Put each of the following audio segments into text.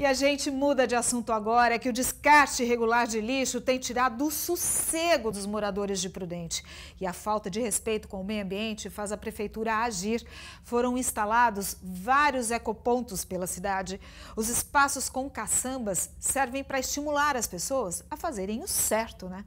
E a gente muda de assunto agora, é que o descarte irregular de lixo tem tirado o sossego dos moradores de Prudente. E a falta de respeito com o meio ambiente faz a prefeitura agir. Foram instalados vários ecopontos pela cidade. Os espaços com caçambas servem para estimular as pessoas a fazerem o certo, né?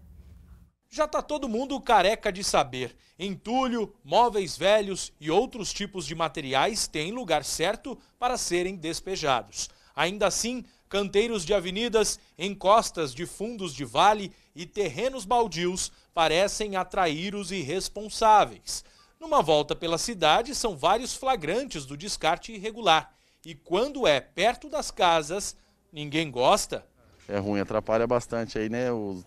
já está todo mundo careca de saber. Entulho, móveis velhos e outros tipos de materiais têm lugar certo para serem despejados. Ainda assim, canteiros de avenidas, encostas de fundos de vale e terrenos baldios parecem atrair os irresponsáveis. Numa volta pela cidade, são vários flagrantes do descarte irregular. E quando é perto das casas, ninguém gosta. É ruim, atrapalha bastante aí, né? A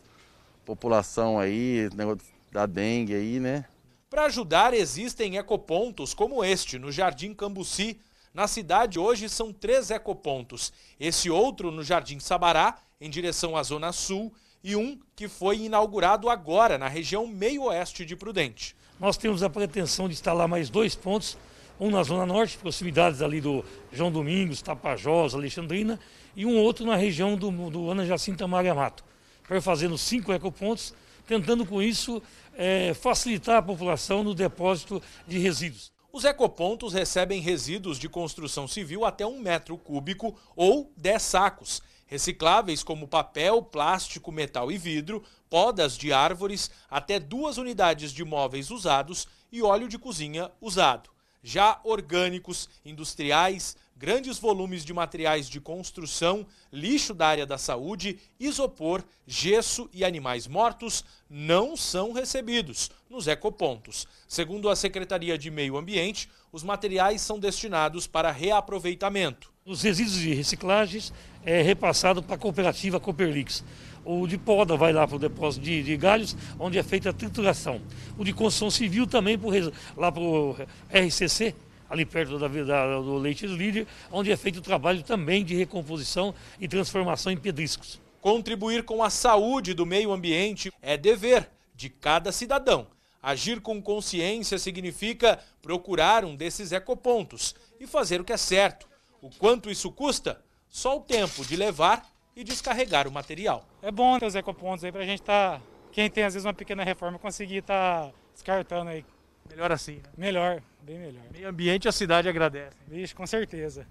população aí, negócio da dengue aí, né? Para ajudar, existem ecopontos como este, no Jardim Cambuci, na cidade, hoje, são três ecopontos. Esse outro no Jardim Sabará, em direção à Zona Sul, e um que foi inaugurado agora, na região meio-oeste de Prudente. Nós temos a pretensão de instalar mais dois pontos, um na Zona Norte, proximidades ali do João Domingos, Tapajós, Alexandrina, e um outro na região do, do Ana Jacinta Maria Mato. Para fazendo cinco ecopontos, tentando com isso é, facilitar a população no depósito de resíduos. Os ecopontos recebem resíduos de construção civil até um metro cúbico ou 10 sacos. Recicláveis como papel, plástico, metal e vidro, podas de árvores, até duas unidades de móveis usados e óleo de cozinha usado já orgânicos, industriais, grandes volumes de materiais de construção, lixo da área da saúde, isopor, gesso e animais mortos não são recebidos nos ecopontos. Segundo a Secretaria de Meio Ambiente, os materiais são destinados para reaproveitamento. Os resíduos de reciclagens é repassado para a cooperativa Cooperlix o de poda vai lá para o depósito de, de, galhos, onde é feita a trituração. O de construção civil também pro, lá para o RCC, ali perto da, da, do Leite Líder, onde é feito o trabalho também de recomposição e transformação em pedriscos. Contribuir com a saúde do meio ambiente é dever de cada cidadão. Agir com consciência significa procurar um desses ecopontos e fazer o que é certo. O quanto isso custa? Só o tempo de levar e descarregar o material. É bom ter né, os ecopontos aí para a gente estar, tá, quem tem às vezes uma pequena reforma, conseguir estar tá descartando aí. Melhor assim, né? Melhor, bem melhor. Meio ambiente e a cidade agradece. Vixe, com certeza.